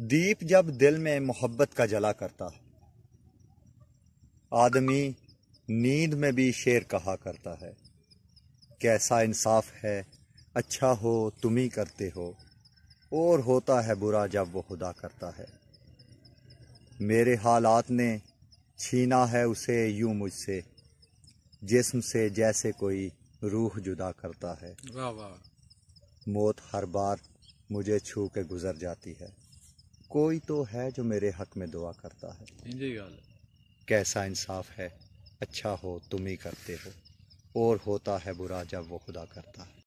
दीप जब दिल में मोहब्बत का जला करता है आदमी नींद में भी शेर कहा करता है कैसा इंसाफ है अच्छा हो तुम ही करते हो और होता है बुरा जब वो खुदा करता है मेरे हालात ने छीना है उसे यूं मुझसे जिस्म से जैसे कोई रूह जुदा करता है वाह वाह मौत हर बार मुझे छू के गुजर जाती है कोई तो है जो मेरे हक में दुआ करता है कैसा इंसाफ है अच्छा हो तुम ही करते हो और होता है बुरा जब वो खुदा करता है